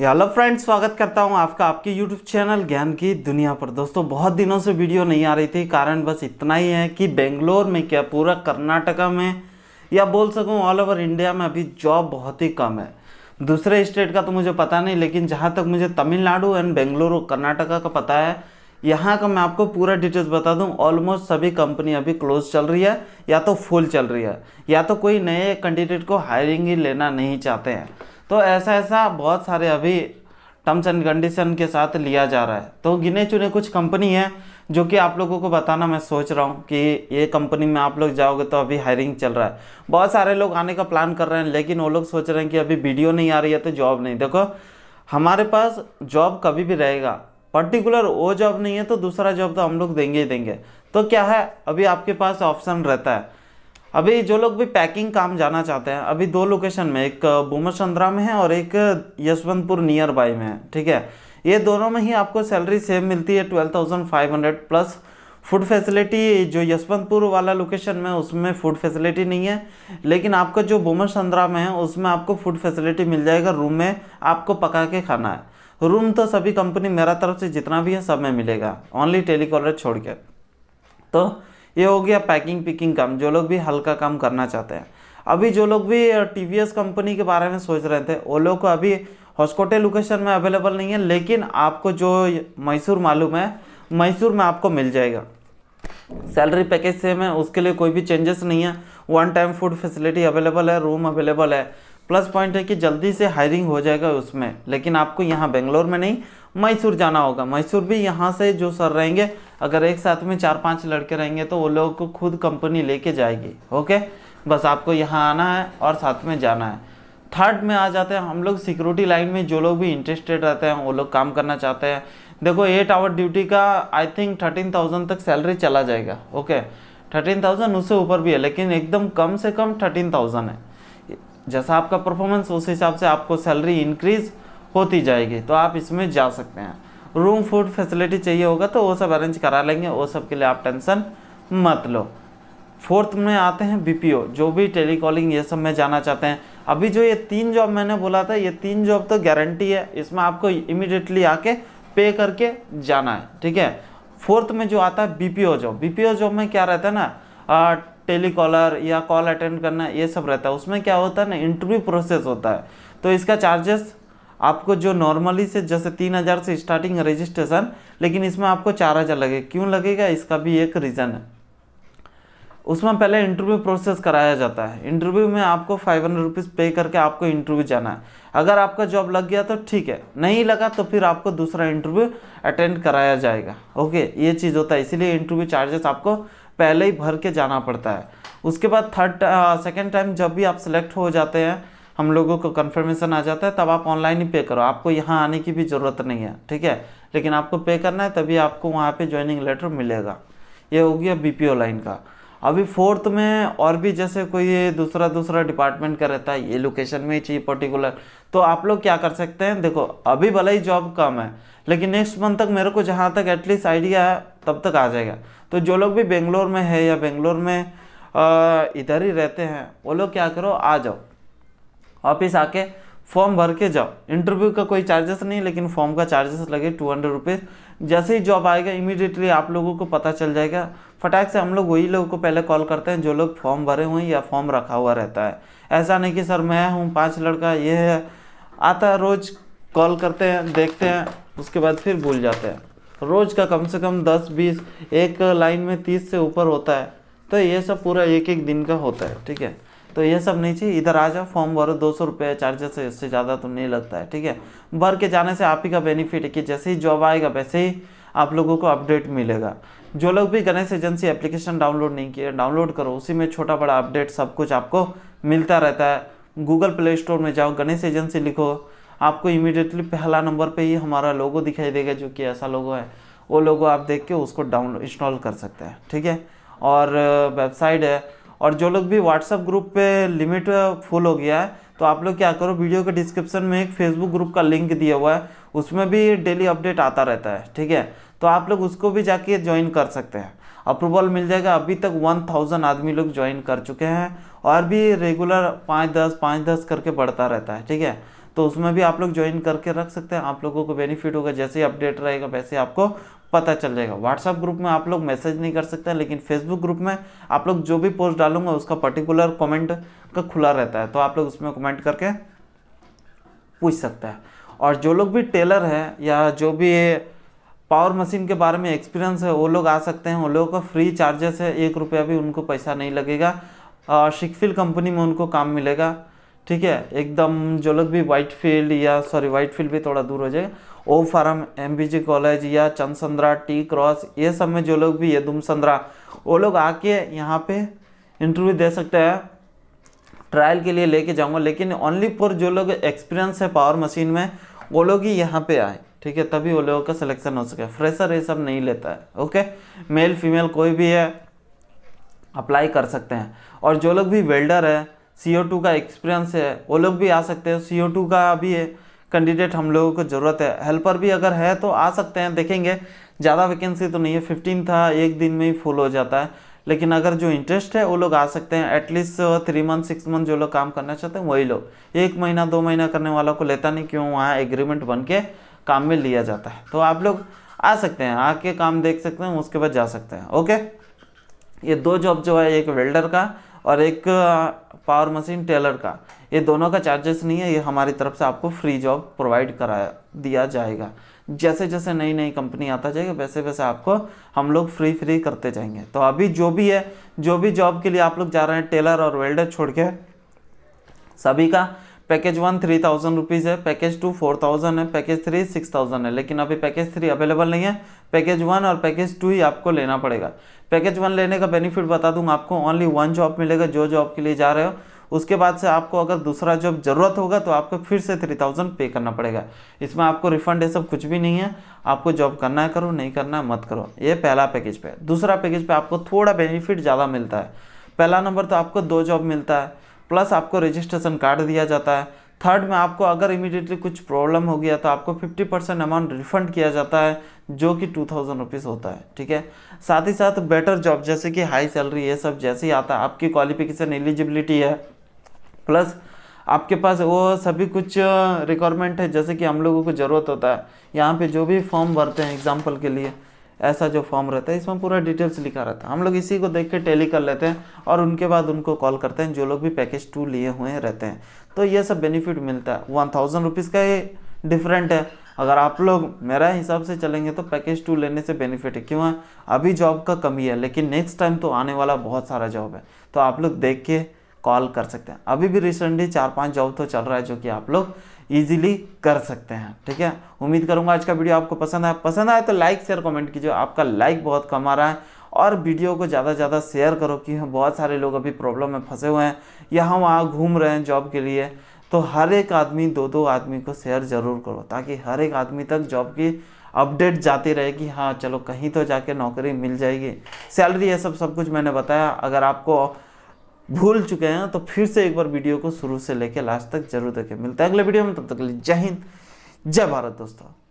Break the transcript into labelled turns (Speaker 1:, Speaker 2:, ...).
Speaker 1: hello friends स्वागत करता हूं आपका आपके यूट्यूब चैनल ज्ञान की दुनिया पर दोस्तों बहुत दिनों से वीडियो नहीं आ रही थी कारण बस इतना ही है कि बेंगलोर में क्या पूरा कर्नाटका में या बोल सकूं ऑल ओवर इंडिया में अभी जॉब बहुत ही कम है दूसरे स्टेट का तो मुझे पता नहीं लेकिन जहाँ तक मुझे तमिलनाडु एंड बेंगलोर कर्नाटका का पता है यहाँ का मैं आपको पूरा डिटेल्स बता दूँ ऑलमोस्ट सभी कंपनी अभी क्लोज चल रही है या तो फुल चल रही है या तो कोई नए कैंडिडेट को हायरिंग ही लेना नहीं चाहते हैं तो ऐसा ऐसा बहुत सारे अभी टर्म्स एंड कंडीशन के साथ लिया जा रहा है तो गिने चुने कुछ कंपनी है जो कि आप लोगों को बताना मैं सोच रहा हूँ कि ये कंपनी में आप लोग जाओगे तो अभी हायरिंग चल रहा है बहुत सारे लोग आने का प्लान कर रहे हैं लेकिन वो लोग सोच रहे हैं कि अभी वीडियो नहीं आ रही है तो जॉब नहीं देखो हमारे पास जॉब कभी भी रहेगा पर्टिकुलर वो जॉब नहीं है तो दूसरा जॉब तो हम लोग देंगे ही देंगे तो क्या है अभी आपके पास ऑप्शन रहता है अभी जो लोग भी पैकिंग काम जाना चाहते हैं अभी दो लोकेशन में एक बूमर चंद्रा में है और एक यशवंतपुर नियर बाई में है ठीक है ये दोनों में ही आपको सैलरी सेम मिलती है twelve thousand five hundred plus food facility जो यशवंतपुर वाला लोकेशन में उसमें फूड फैसिलिटी नहीं है लेकिन आपका जो बूमर चंद्रा में है उसमें आपको फूड फैसिलिटी मिल जाएगा रूम में आपको पका के खाना है रूम तो सभी कंपनी मेरा तरफ से जितना भी है सब में मिलेगा ओनली टेलीकॉलर छोड़ के तो ये हो गया पैकिंग पिकिंग काम जो लोग भी हल्का काम करना चाहते हैं अभी जो लोग भी टी कंपनी के बारे में सोच रहे थे वो लोग को अभी हॉस्कोटे लोकेशन में अवेलेबल नहीं है लेकिन आपको जो मैसूर मालूम है मैसूर में आपको मिल जाएगा सैलरी पैकेज सेम है उसके लिए कोई भी चेंजेस नहीं है one time food facility available है रूम अवेलेबल है प्लस पॉइंट है कि जल्दी से हायरिंग हो जाएगा उसमें लेकिन आपको यहाँ बेंगलोर में नहीं मैसूर जाना होगा मैसूर भी यहाँ से जो सर रहेंगे अगर एक साथ में चार पांच लड़के रहेंगे तो वो लोग को खुद कंपनी लेके जाएगी ओके बस आपको यहाँ आना है और साथ में जाना है थर्ड में आ जाते हैं हम लोग सिक्योरिटी लाइन में जो लोग भी इंटरेस्टेड रहते हैं वो लोग काम करना चाहते हैं देखो एट आवर ड्यूटी का आई थिंक थर्टीन थाउजेंड तक सैलरी चला जाएगा ओके थर्टीन थाउजेंड उससे ऊपर भी है लेकिन एकदम कम से कम थर्टीन थाउजेंड है जैसा आपका परफॉर्मेंस उस हिसाब से आपको सैलरी इंक्रीज़ होती जाएगी तो आप इसमें जा सकते हैं रूम फूड फैसिलिटी चाहिए होगा तो वो सब अरेंज करा लेंगे वो सब के लिए आप टेंशन मत लो फोर्थ में आते हैं बी जो भी टेलीकॉलिंग ये सब में जाना चाहते हैं अभी जो ये तीन जॉब मैंने बोला था ये तीन जॉब तो गारंटी है इसमें आपको इमिडिएटली आके पे करके जाना है ठीक है फोर्थ में जो आता है बी जॉब बी जॉब में क्या रहता है ना टेलीकॉलर या कॉल अटेंड करना ये सब रहता है उसमें क्या होता है ना इंटरव्यू प्रोसेस होता है तो इसका चार्जेस आपको जो नॉर्मली से जैसे तीन हज़ार से स्टार्टिंग रजिस्ट्रेशन लेकिन इसमें आपको चार हज़ार लगेगा क्यों लगेगा इसका भी एक रीज़न है उसमें पहले इंटरव्यू प्रोसेस कराया जाता है इंटरव्यू में आपको फाइव हंड्रेड रुपीज़ पे करके आपको इंटरव्यू जाना है अगर आपका जॉब लग गया तो ठीक है नहीं लगा तो फिर आपको दूसरा इंटरव्यू अटेंड कराया जाएगा ओके ये चीज़ होता है इसीलिए इंटरव्यू चार्जेस आपको पहले ही भर के जाना पड़ता है उसके बाद थर्ड सेकेंड टाइम जब भी आप सिलेक्ट हो जाते हैं हम लोगों को कन्फर्मेशन आ जाता है तब आप ऑनलाइन ही पे करो आपको यहाँ आने की भी ज़रूरत नहीं है ठीक है लेकिन आपको पे करना है तभी आपको वहाँ पे ज्वाइनिंग लेटर मिलेगा ये हो गया बी लाइन का अभी फोर्थ में और भी जैसे कोई दूसरा दूसरा डिपार्टमेंट का रहता है ये लोकेशन में ही चाहिए पर्टिकुलर तो आप लोग क्या कर सकते हैं देखो अभी भला ही जॉब कम है लेकिन नेक्स्ट मंथ तक मेरे को जहाँ तक एटलीस्ट आइडिया है तब तक आ जाएगा तो जो लोग भी बेंगलोर में है या बेंगलोर में इधर ही रहते हैं वो लोग क्या करो आ जाओ ऑफिस आके फॉर्म भर के जाओ इंटरव्यू का कोई चार्जेस नहीं लेकिन फॉर्म का चार्जेस लगे टू हंड्रेड रुपीज़ जैसे ही जॉब आएगा इमीडिएटली आप लोगों को पता चल जाएगा फटाक से हम लोग वही लोगों को पहले कॉल करते हैं जो लोग फॉर्म भरे हुए हैं या फॉर्म रखा हुआ रहता है ऐसा नहीं कि सर मैं हूँ पाँच लड़का ये है आता है रोज़ कॉल करते हैं देखते हैं उसके बाद फिर भूल जाते हैं रोज़ का कम से कम दस बीस एक लाइन में तीस से ऊपर होता है तो ये सब पूरा एक एक दिन का होता है ठीक है तो ये सब नहीं चाहिए इधर आ जाओ फॉर्म भरो दो सौ रुपये चार्जेस है इससे ज़्यादा तो नहीं लगता है ठीक है भर के जाने से आप ही का बेनिफिट है कि जैसे ही जॉब आएगा वैसे ही आप लोगों को अपडेट मिलेगा जो लोग भी गणेश एजेंसी एप्लीकेशन डाउनलोड नहीं किए डाउनलोड करो उसी में छोटा बड़ा अपडेट सब कुछ आपको मिलता रहता है गूगल प्ले स्टोर में जाओ गणेश एजेंसी लिखो आपको इमीडिएटली पहला नंबर पर ही हमारा लोगो दिखाई देगा जो कि ऐसा लोगो है वो लोगो आप देख के उसको डाउन इंस्टॉल कर सकते हैं ठीक है और वेबसाइट है और जो लोग भी व्हाट्सअप ग्रुप पे लिमिट फुल हो गया है तो आप लोग क्या करो वीडियो के डिस्क्रिप्शन में एक फेसबुक ग्रुप का लिंक दिया हुआ है उसमें भी डेली अपडेट आता रहता है ठीक है तो आप लोग उसको भी जाके ज्वाइन कर सकते हैं अप्रूवल मिल जाएगा अभी तक वन थाउजेंड आदमी लोग ज्वाइन कर चुके हैं और भी रेगुलर पाँच दस पाँच दस करके बढ़ता रहता है ठीक है तो उसमें भी आप लोग ज्वाइन करके रख सकते हैं आप लोगों को बेनिफिट होगा जैसे ही अपडेट रहेगा वैसे आपको पता चल जाएगा व्हाट्सअप ग्रुप में आप लोग मैसेज नहीं कर सकते लेकिन फेसबुक ग्रुप में आप लोग जो भी पोस्ट डालूंगा उसका पर्टिकुलर कमेंट का खुला रहता है तो आप लोग उसमें कमेंट करके पूछ सकते हैं और जो लोग भी टेलर हैं या जो भी पावर मशीन के बारे में एक्सपीरियंस है वो लोग आ सकते हैं उन लोगों का फ्री चार्जेस है एक रुपया भी उनको पैसा नहीं लगेगा और शिकफिल कंपनी में उनको काम मिलेगा ठीक है एकदम जो लोग भी वाइट फील्ड या सॉरी वाइट फील्ड भी थोड़ा दूर हो जाएगा ओ फार्म एम कॉलेज या चंदसंद्रा टी क्रॉस ये सब में जो लोग भी है दुमसंद्रा वो लोग आके यहाँ पे इंटरव्यू दे सकते हैं ट्रायल के लिए लेके जाऊंगा लेकिन ओनली फॉर जो लोग एक्सपीरियंस है पावर मशीन में वो लोग ही यहाँ पे आए ठीक है तभी वो लोगों का सिलेक्शन हो सके फ्रेशर ये सब नहीं लेता है ओके मेल फीमेल कोई भी है अप्लाई कर सकते हैं और जो लोग भी वेल्डर है CO2 का एक्सपीरियंस है वो लोग भी आ सकते हैं CO2 का भी कैंडिडेट हम लोगों को ज़रूरत है हेल्पर भी अगर है तो आ सकते हैं देखेंगे ज़्यादा वैकेंसी तो नहीं है फिफ्टीन था एक दिन में ही फुल हो जाता है लेकिन अगर जो इंटरेस्ट है वो लोग आ सकते हैं at least three month six month जो लोग काम करना चाहते हैं वही लोग एक महीना दो महीना करने वालों को लेता नहीं क्यों वहाँ एग्रीमेंट बन के काम में लिया जाता है तो आप लोग आ सकते हैं आके काम देख सकते हैं उसके बाद जा सकते हैं ओके ये दो जॉब जो है एक वेल्डर का और एक पावर मशीन टेलर का ये दोनों का चार्जेस नहीं है ये हमारी तरफ से आपको फ्री जॉब प्रोवाइड कराया दिया जाएगा जैसे जैसे नई नई कंपनी आता जाएगा वैसे वैसे आपको हम लोग फ्री फ्री करते जाएंगे तो अभी जो भी है जो भी जॉब के लिए आप लोग जा रहे हैं टेलर और वेल्डर छोड़ के सभी का package one three thousand rupees है पैकेज टू फोर थाउजेंड है पैकेज थ्री सिक्स थाउजेंड है लेकिन अभी पैकेज थ्री अवेलेबल नहीं है पैकेज वन और पैकेज टू ही आपको लेना पड़ेगा पैकेज वन लेने का बेनिफिट बता दूंगा आपको ओनली वन जॉब मिलेगा जो जॉब के लिए जा रहे हो उसके बाद से आपको अगर दूसरा जॉब ज़रूरत होगा तो आपको फिर से थ्री थाउजेंड पे करना पड़ेगा इसमें आपको रिफंड ये सब कुछ भी नहीं है आपको जॉब करना है करो नहीं करना है मत करो ये पहला पैकेज पे दूसरा पैकेज पे आपको थोड़ा बेनिफिट ज़्यादा मिलता है पहला नंबर तो आपको दो जॉब मिलता है प्लस आपको रजिस्ट्रेशन कार्ड दिया जाता है थर्ड में आपको अगर इमीडिएटली कुछ प्रॉब्लम हो गया तो आपको 50 परसेंट अमाउंट रिफंड किया जाता है जो कि टू थाउजेंड रुपीज़ होता है ठीक है साथ ही साथ बेटर जॉब जैसे कि हाई सैलरी ये सब जैसे ही आता है आपकी क्वालिफिकेशन एलिजिबिलिटी है प्लस आपके पास वो सभी कुछ रिक्वायरमेंट है जैसे कि हम लोगों को ज़रूरत होता है यहाँ पे जो भी फॉर्म भरते हैं एग्जाम्पल के लिए ऐसा जो फॉर्म रहता है इसमें पूरा डिटेल्स लिखा रहता है हम लोग इसी को देख के टेली कर लेते हैं और उनके बाद उनको कॉल करते हैं जो लोग भी पैकेज टू लिए हुए रहते हैं तो ये सब बेनिफिट मिलता है वन थाउजेंड रुपीज़ का ये डिफरेंट है अगर आप लोग मेरा हिसाब से चलेंगे तो पैकेज टू लेने से बेनिफिट है क्यों है अभी जॉब का कमी है लेकिन नेक्स्ट टाइम तो आने वाला बहुत सारा जॉब है तो आप लोग देख के कॉल कर सकते हैं अभी भी रिसेंटली चार पांच जॉब तो चल रहा है जो कि आप लोग इजीली कर सकते हैं ठीक है उम्मीद करूंगा आज का वीडियो आपको पसंद आया पसंद आया तो लाइक शेयर कमेंट कीजिए आपका लाइक बहुत कम आ रहा है और वीडियो को ज़्यादा से ज़्यादा शेयर करो कि हाँ, बहुत सारे लोग अभी प्रॉब्लम में फंसे हुए हैं यहाँ वहाँ घूम रहे हैं जॉब के लिए तो हर एक आदमी दो दो आदमी को शेयर ज़रूर करो ताकि हर एक आदमी तक जॉब की अपडेट जाती रहे कि हाँ चलो कहीं तो जाके नौकरी मिल जाएगी सैलरी ये सब सब कुछ मैंने बताया अगर आपको भूल चुके हैं तो फिर से एक बार वीडियो को शुरू से लेकर लास्ट तक जरूर देखें मिलता है अगले वीडियो में तब तक के लिए जय हिंद जय भारत दोस्तों